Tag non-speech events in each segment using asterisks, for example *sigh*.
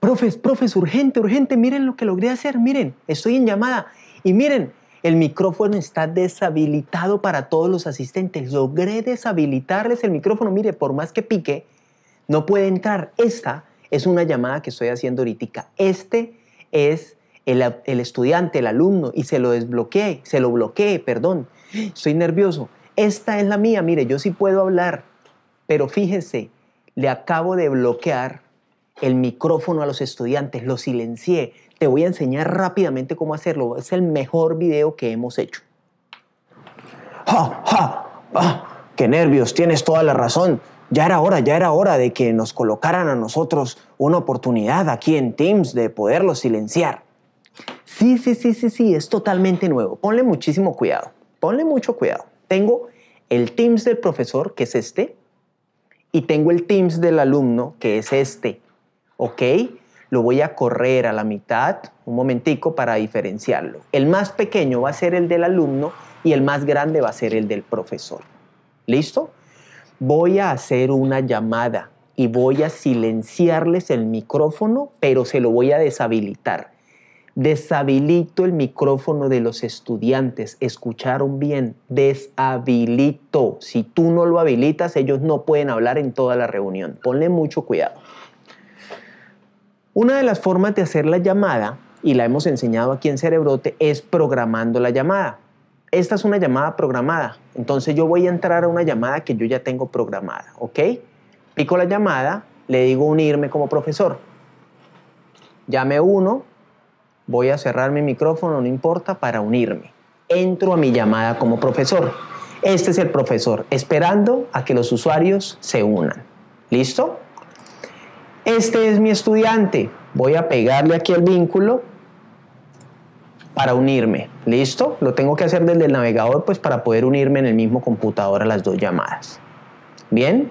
profes, profes, urgente, urgente, miren lo que logré hacer, miren, estoy en llamada y miren, el micrófono está deshabilitado para todos los asistentes. Logré deshabilitarles el micrófono. Mire, por más que pique, no puede entrar. Esta es una llamada que estoy haciendo ahorita. Este es el, estudiante, el alumno, y se lo desbloqueé, se lo bloqueé, perdón. Estoy nervioso. Esta es la mía. Mire, yo sí puedo hablar, pero fíjese, le acabo de bloquear el micrófono a los estudiantes, lo silencié. Te voy a enseñar rápidamente cómo hacerlo. Es el mejor video que hemos hecho. ¡Ja, ¡Qué nervios! Tienes toda la razón. Ya era hora, ya era hora de que nos colocaran a nosotros una oportunidad aquí en Teams de poderlo silenciar. Sí, sí, sí, sí, sí, es totalmente nuevo. Ponle muchísimo cuidado. Ponle mucho cuidado. Tengo el Teams del profesor, que es este, y tengo el Teams del alumno, que es este ok, lo voy a correr a la mitad, un momentico para diferenciarlo. El más pequeño va a ser el del alumno y el más grande va a ser el del profesor. ¿Listo? Voy a hacer una llamada y voy a silenciarles el micrófono, pero se lo voy a deshabilitar. Deshabilito el micrófono de los estudiantes. Escucharon bien, deshabilito. Si tú no lo habilitas, ellos no pueden hablar en toda la reunión. Ponle mucho cuidado. Una de las formas de hacer la llamada, y la hemos enseñado aquí en Cerebrote, es programando la llamada. Esta es una llamada programada, entonces yo voy a entrar a una llamada que yo ya tengo programada, ¿ok? Pico la llamada, le digo unirme como profesor. Llame uno, voy a cerrar mi micrófono, no importa, para unirme. Entro a mi llamada como profesor. Este es el profesor, esperando a que los usuarios se unan. ¿Listo? Este es mi estudiante. Voy a pegarle aquí el vínculo para unirme. ¿Listo? Lo tengo que hacer desde el navegador pues para poder unirme en el mismo computador a las dos llamadas. ¿Bien?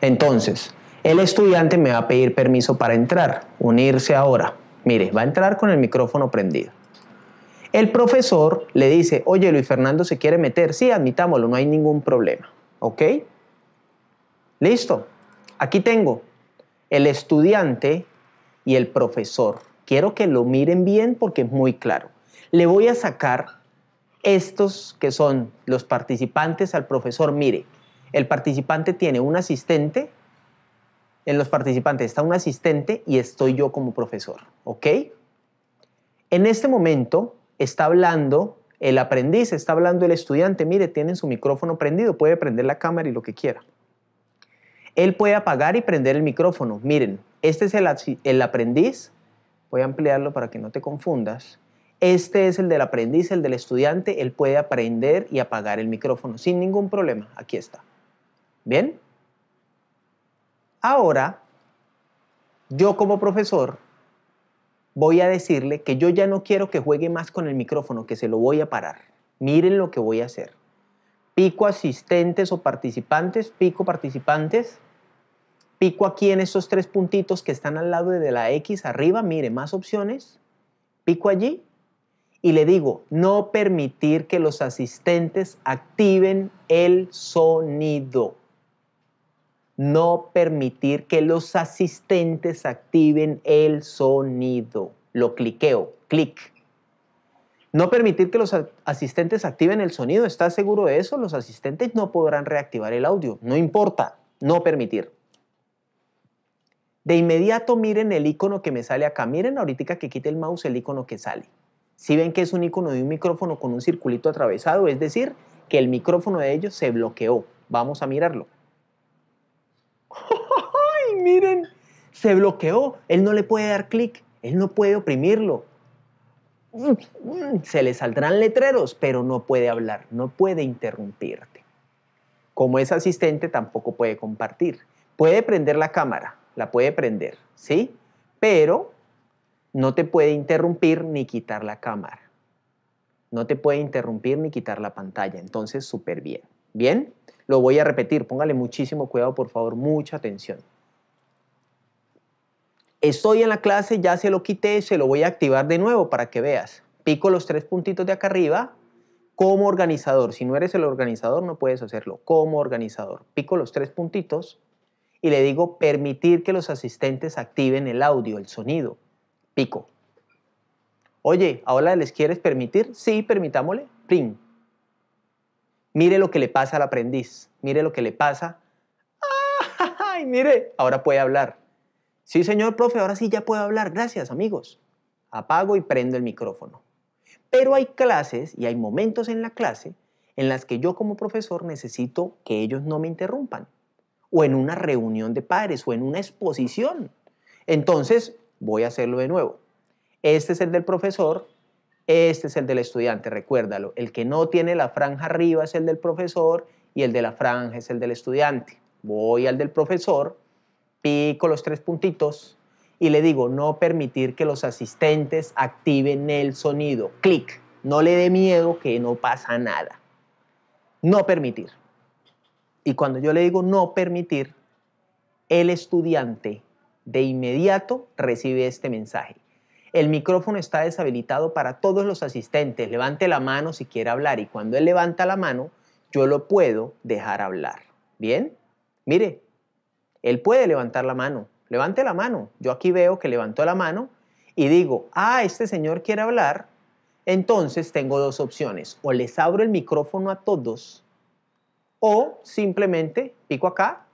Entonces, el estudiante me va a pedir permiso para entrar, unirse ahora. Mire, va a entrar con el micrófono prendido. El profesor le dice, oye, Luis Fernando se quiere meter. Sí, admitámoslo, no hay ningún problema. ¿Ok? Listo. Aquí tengo el estudiante y el profesor. Quiero que lo miren bien porque es muy claro. Le voy a sacar estos que son los participantes al profesor. Mire, el participante tiene un asistente, en los participantes está un asistente y estoy yo como profesor, ¿ok? En este momento está hablando el aprendiz, está hablando el estudiante, mire, tienen su micrófono prendido, puede prender la cámara y lo que quiera. Él puede apagar y prender el micrófono. Miren, este es el, el aprendiz. Voy a ampliarlo para que no te confundas. Este es el del aprendiz, el del estudiante. Él puede aprender y apagar el micrófono sin ningún problema. Aquí está. ¿Bien? Ahora, yo como profesor voy a decirle que yo ya no quiero que juegue más con el micrófono, que se lo voy a parar. Miren lo que voy a hacer. Pico asistentes o participantes, pico participantes. Pico aquí en esos tres puntitos que están al lado de la X arriba, mire, más opciones. Pico allí y le digo, no permitir que los asistentes activen el sonido. No permitir que los asistentes activen el sonido. Lo cliqueo, clic. No permitir que los asistentes activen el sonido. ¿Estás seguro de eso? Los asistentes no podrán reactivar el audio. No importa, no permitir de inmediato miren el icono que me sale acá. Miren ahorita que quite el mouse el icono que sale. Si ven que es un icono de un micrófono con un circulito atravesado, es decir, que el micrófono de ellos se bloqueó. Vamos a mirarlo. *laughs* ¡Ay, miren! Se bloqueó. Él no le puede dar clic. Él no puede oprimirlo. Se le saldrán letreros, pero no puede hablar, no puede interrumpirte. Como es asistente, tampoco puede compartir. Puede prender la cámara, la puede prender, ¿sí? Pero no te puede interrumpir ni quitar la cámara. No te puede interrumpir ni quitar la pantalla. Entonces, súper bien. ¿Bien? Lo voy a repetir. Póngale muchísimo cuidado, por favor, mucha atención. Estoy en la clase, ya se lo quité, se lo voy a activar de nuevo para que veas. Pico los tres puntitos de acá arriba, como organizador. Si no eres el organizador, no puedes hacerlo. Como organizador, pico los tres puntitos y le digo permitir que los asistentes activen el audio, el sonido. Pico. Oye, ¿ahora les quieres permitir? Sí, permitámosle. Prim. Mire lo que le pasa al aprendiz. Mire lo que le pasa. ¡Ay, mire! Ahora puede hablar. Sí, señor profe, ahora sí ya puedo hablar. Gracias, amigos. Apago y prendo el micrófono. Pero hay clases y hay momentos en la clase en las que yo como profesor necesito que ellos no me interrumpan o en una reunión de padres o en una exposición. Entonces, voy a hacerlo de nuevo. Este es el del profesor, este es el del estudiante, recuérdalo. El que no tiene la franja arriba es el del profesor y el de la franja es el del estudiante. Voy al del profesor, pico los tres puntitos y le digo no permitir que los asistentes activen el sonido. Clic. No le dé miedo que no pasa nada. No permitir. Y cuando yo le digo no permitir, el estudiante de inmediato recibe este mensaje. El micrófono está deshabilitado para todos los asistentes. Levante la mano si quiere hablar y cuando él levanta la mano, yo lo puedo dejar hablar. ¿Bien? Mire, él puede levantar la mano. Levante la mano. Yo aquí veo que levantó la mano y digo, ah, este señor quiere hablar. Entonces tengo dos opciones. O les abro el micrófono a todos o simplemente pico acá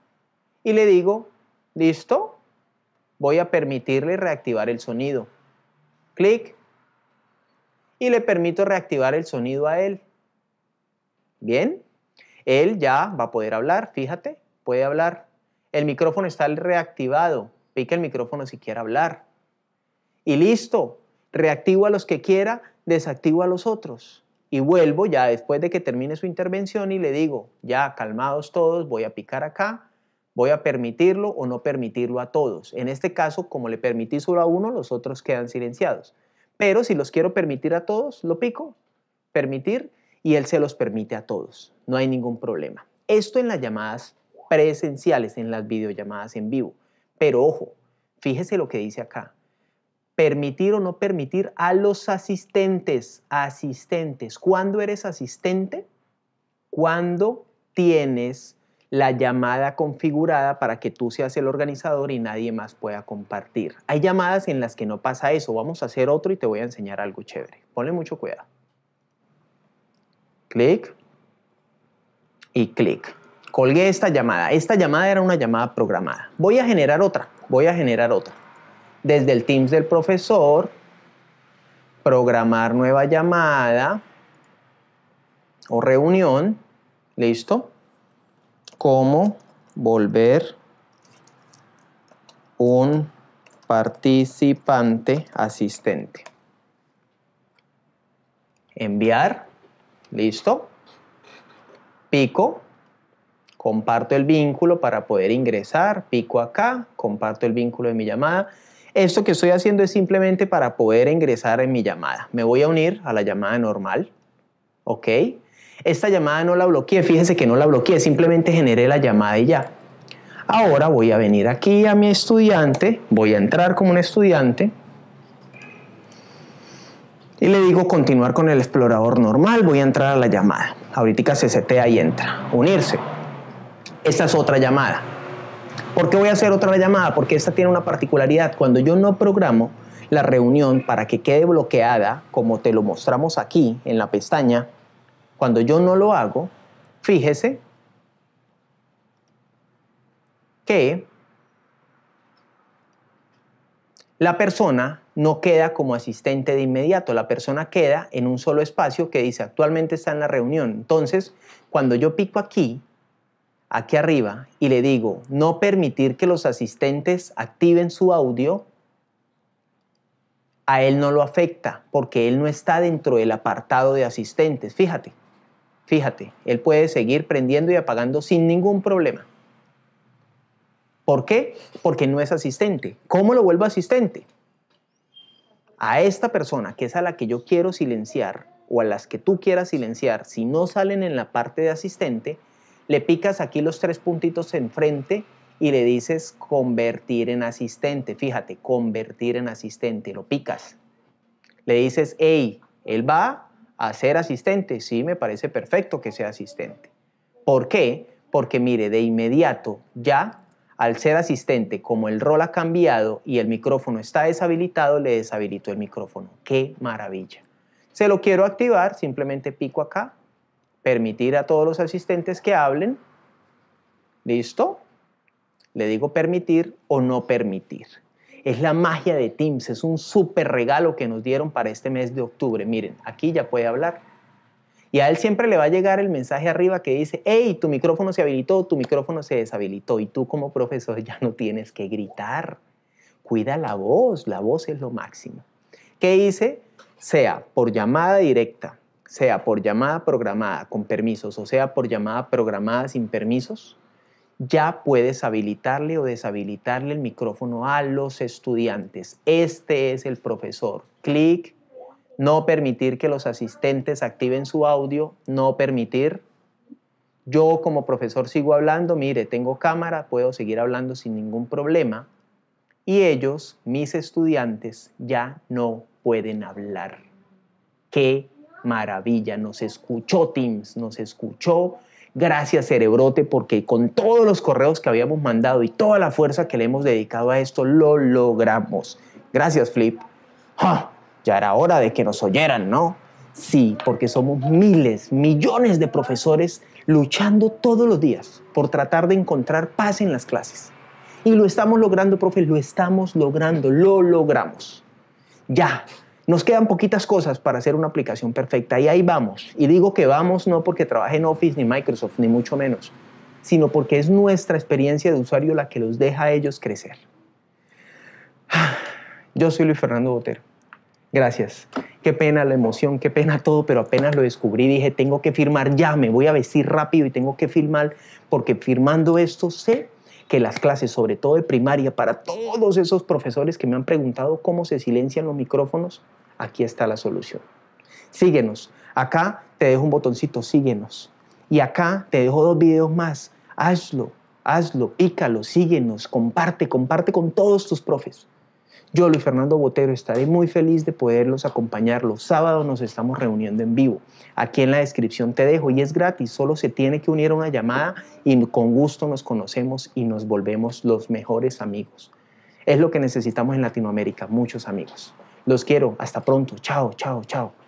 y le digo, listo, voy a permitirle reactivar el sonido. Clic. Y le permito reactivar el sonido a él. Bien. Él ya va a poder hablar, fíjate, puede hablar. El micrófono está reactivado. Pica el micrófono si quiere hablar. Y listo. Reactivo a los que quiera, desactivo a los otros y vuelvo ya después de que termine su intervención y le digo, ya calmados todos, voy a picar acá, voy a permitirlo o no permitirlo a todos. En este caso, como le permití solo a uno, los otros quedan silenciados. Pero si los quiero permitir a todos, lo pico, permitir, y él se los permite a todos. No hay ningún problema. Esto en las llamadas presenciales, en las videollamadas en vivo. Pero ojo, fíjese lo que dice acá permitir o no permitir a los asistentes, asistentes. ¿Cuándo eres asistente? Cuando tienes la llamada configurada para que tú seas el organizador y nadie más pueda compartir. Hay llamadas en las que no pasa eso. Vamos a hacer otro y te voy a enseñar algo chévere. Ponle mucho cuidado. Clic y clic. Colgué esta llamada. Esta llamada era una llamada programada. Voy a generar otra. Voy a generar otra desde el Teams del profesor, programar nueva llamada o reunión, ¿listo? Cómo volver un participante asistente. Enviar, ¿listo? Pico, comparto el vínculo para poder ingresar, pico acá, comparto el vínculo de mi llamada. Esto que estoy haciendo es simplemente para poder ingresar en mi llamada. Me voy a unir a la llamada normal, ¿ok? Esta llamada no la bloqueé, fíjense que no la bloqueé, simplemente generé la llamada y ya. Ahora voy a venir aquí a mi estudiante, voy a entrar como un estudiante y le digo continuar con el explorador normal, voy a entrar a la llamada. Ahorita se setea y entra, unirse. Esta es otra llamada. ¿Por qué voy a hacer otra llamada? Porque esta tiene una particularidad. Cuando yo no programo la reunión para que quede bloqueada, como te lo mostramos aquí en la pestaña, cuando yo no lo hago, fíjese que la persona no queda como asistente de inmediato, la persona queda en un solo espacio que dice actualmente está en la reunión. Entonces, cuando yo pico aquí, aquí arriba y le digo no permitir que los asistentes activen su audio, a él no lo afecta porque él no está dentro del apartado de asistentes. Fíjate, fíjate, él puede seguir prendiendo y apagando sin ningún problema. ¿Por qué? Porque no es asistente. ¿Cómo lo vuelvo asistente? A esta persona, que es a la que yo quiero silenciar, o a las que tú quieras silenciar, si no salen en la parte de asistente, le picas aquí los tres puntitos enfrente y le dices convertir en asistente. Fíjate, convertir en asistente, lo picas. Le dices, hey, él va a ser asistente. Sí, me parece perfecto que sea asistente. ¿Por qué? Porque mire, de inmediato, ya al ser asistente, como el rol ha cambiado y el micrófono está deshabilitado, le deshabilito el micrófono. ¡Qué maravilla! Se lo quiero activar, simplemente pico acá permitir a todos los asistentes que hablen. ¿Listo? Le digo permitir o no permitir. Es la magia de Teams, es un súper regalo que nos dieron para este mes de octubre. Miren, aquí ya puede hablar. Y a él siempre le va a llegar el mensaje arriba que dice, hey, tu micrófono se habilitó, tu micrófono se deshabilitó. Y tú como profesor ya no tienes que gritar. Cuida la voz, la voz es lo máximo. ¿Qué hice? Sea por llamada directa, sea por llamada programada con permisos o sea por llamada programada sin permisos, ya puedes habilitarle o deshabilitarle el micrófono a los estudiantes. Este es el profesor. Clic, no permitir que los asistentes activen su audio, no permitir. Yo como profesor sigo hablando, mire, tengo cámara, puedo seguir hablando sin ningún problema. Y ellos, mis estudiantes, ya no pueden hablar. ¿Qué maravilla. Nos escuchó Teams, nos escuchó. Gracias Cerebrote porque con todos los correos que habíamos mandado y toda la fuerza que le hemos dedicado a esto, lo logramos. Gracias Flip. Ya era hora de que nos oyeran, ¿no? Sí, porque somos miles, millones de profesores luchando todos los días por tratar de encontrar paz en las clases. Y lo estamos logrando, profe, lo estamos logrando, lo logramos. Ya, nos quedan poquitas cosas para hacer una aplicación perfecta y ahí vamos. Y digo que vamos no porque trabaje en Office ni Microsoft, ni mucho menos, sino porque es nuestra experiencia de usuario la que los deja a ellos crecer. *sighs* Yo soy Luis Fernando Botero. Gracias. Qué pena la emoción, qué pena todo, pero apenas lo descubrí dije, tengo que firmar ya, me voy a vestir rápido y tengo que firmar porque firmando esto sé que las clases, sobre todo de primaria, para todos esos profesores que me han preguntado cómo se silencian los micrófonos, aquí está la solución. Síguenos. Acá te dejo un botoncito, síguenos. Y acá te dejo dos videos más. Hazlo, hazlo, pícalo, síguenos, comparte, comparte con todos tus profes. Yo, Luis Fernando Botero, estaré muy feliz de poderlos acompañar. Los sábados nos estamos reuniendo en vivo. Aquí en la descripción te dejo y es gratis, solo se tiene que unir a una llamada y con gusto nos conocemos y nos volvemos los mejores amigos. Es lo que necesitamos en Latinoamérica, muchos amigos. Los quiero, hasta pronto, chao, chao, chao.